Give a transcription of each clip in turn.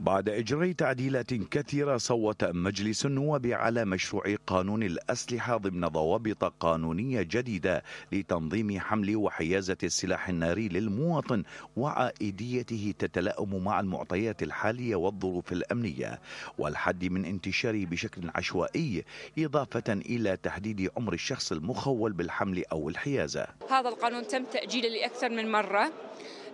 بعد إجراء تعديلات كثيرة صوت مجلس النواب على مشروع قانون الأسلحة ضمن ضوابط قانونية جديدة لتنظيم حمل وحيازة السلاح الناري للمواطن وعائديته تتلائم مع المعطيات الحالية والظروف الأمنية والحد من انتشاره بشكل عشوائي إضافة إلى تحديد عمر الشخص المخول بالحمل أو الحيازة هذا القانون تم تأجيله لأكثر من مرة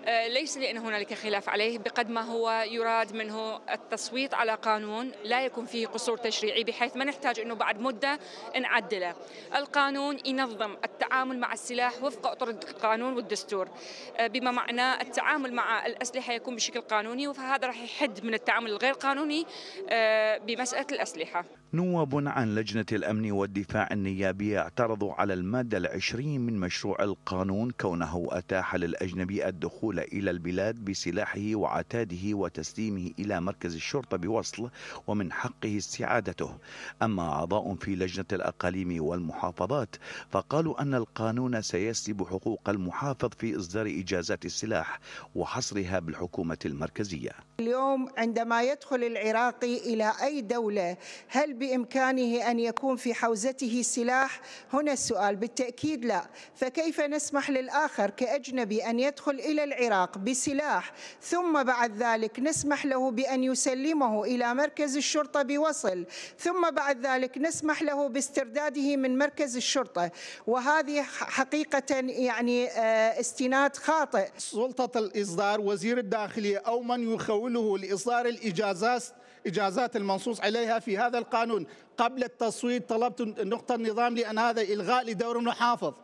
آه، ليس لأن هنالك خلاف عليه بقد ما هو يراد منه التصويت على قانون لا يكون فيه قصور تشريعي بحيث ما نحتاج أنه بعد مدة نعدله القانون ينظم التعامل مع السلاح وفق أطر القانون والدستور آه، بما معنى التعامل مع الأسلحة يكون بشكل قانوني وهذا راح يحد من التعامل الغير قانوني آه، بمسألة الأسلحة نواب عن لجنة الأمن والدفاع النيابية اعترضوا على المادة العشرين من مشروع القانون كونه أتاح للأجنبي الدخول إلى البلاد بسلاحه وعتاده وتسليمه إلى مركز الشرطة بوصل ومن حقه استعادته أما أعضاء في لجنة الأقاليم والمحافظات فقالوا أن القانون سيسلب حقوق المحافظ في إصدار إجازات السلاح وحصرها بالحكومة المركزية اليوم عندما يدخل العراقي إلى أي دولة هل بإمكانه أن يكون في حوزته سلاح هنا السؤال بالتأكيد لا فكيف نسمح للآخر كأجنبي أن يدخل إلى العراق بسلاح ثم بعد ذلك نسمح له بأن يسلمه إلى مركز الشرطة بوصل ثم بعد ذلك نسمح له باسترداده من مركز الشرطة وهذه حقيقة يعني آه، استناد خاطئ سلطة الإصدار وزير الداخلية أو من يخوله لإصدار الإجازات إجازات المنصوص عليها في هذا القانون القانون قبل التصويت طلبت نقطة النظام لأن هذا إلغاء لدور المحافظ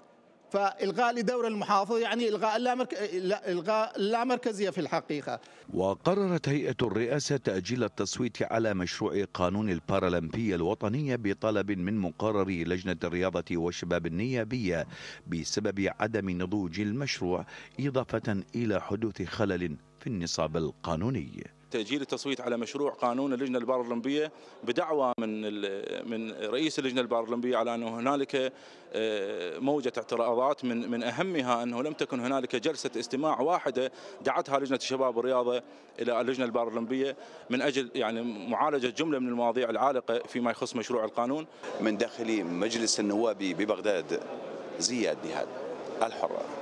فإلغاء لدور المحافظ يعني إلغاء اللامركزية في الحقيقة وقررت هيئة الرئاسة تأجيل التصويت على مشروع قانون البارالمبية الوطنية بطلب من مقرري لجنة الرياضة والشباب النيابية بسبب عدم نضوج المشروع إضافة إلى حدوث خلل في النصاب القانوني تاجيل التصويت على مشروع قانون اللجنه البارلمبيه بدعوى من من رئيس اللجنه البارلمبيه على انه هنالك آه، موجه اعتراضات من من اهمها انه لم تكن هنالك جلسه استماع واحده دعتها لجنه الشباب والرياضه الى اللجنه البارلمبيه من اجل يعني معالجه جمله من المواضيع العالقه فيما يخص مشروع القانون من داخل مجلس النواب ببغداد زياد نهاد الحره